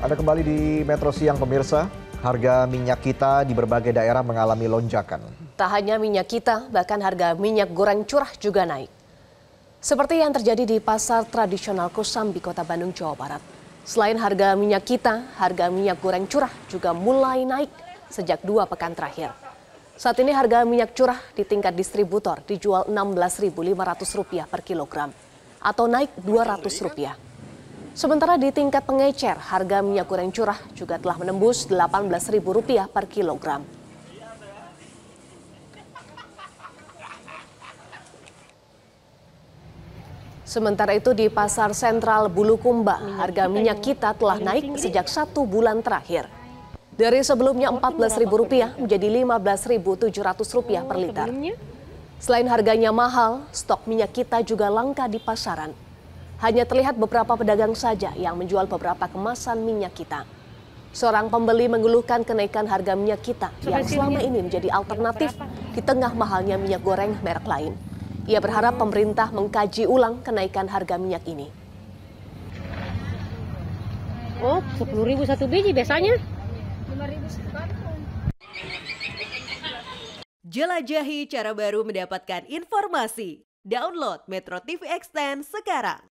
Anda kembali di Metro Siang pemirsa. Harga minyak kita di berbagai daerah mengalami lonjakan. Tak hanya minyak kita, bahkan harga minyak goreng curah juga naik. Seperti yang terjadi di pasar tradisional Kosambi, Kota Bandung, Jawa Barat. Selain harga minyak kita, harga minyak goreng curah juga mulai naik sejak dua pekan terakhir. Saat ini harga minyak curah di tingkat distributor dijual Rp16.500 per kilogram atau naik Rp200. Sementara di tingkat pengecer, harga minyak goreng curah juga telah menembus Rp18.000 per kilogram. Sementara itu di Pasar Sentral Bulukumba, harga minyak kita telah naik sejak satu bulan terakhir. Dari sebelumnya Rp14.000 menjadi Rp15.700 per liter. Selain harganya mahal, stok minyak kita juga langka di pasaran hanya terlihat beberapa pedagang saja yang menjual beberapa kemasan minyak kita. Seorang pembeli mengeluhkan kenaikan harga minyak kita yang selama ya. ini menjadi alternatif di tengah mahalnya minyak goreng merek lain. Ia berharap pemerintah mengkaji ulang kenaikan harga minyak ini. Oh, 10 ribu satu biji biasanya. Jelajahi cara baru mendapatkan informasi. Download Metro TV Extend sekarang.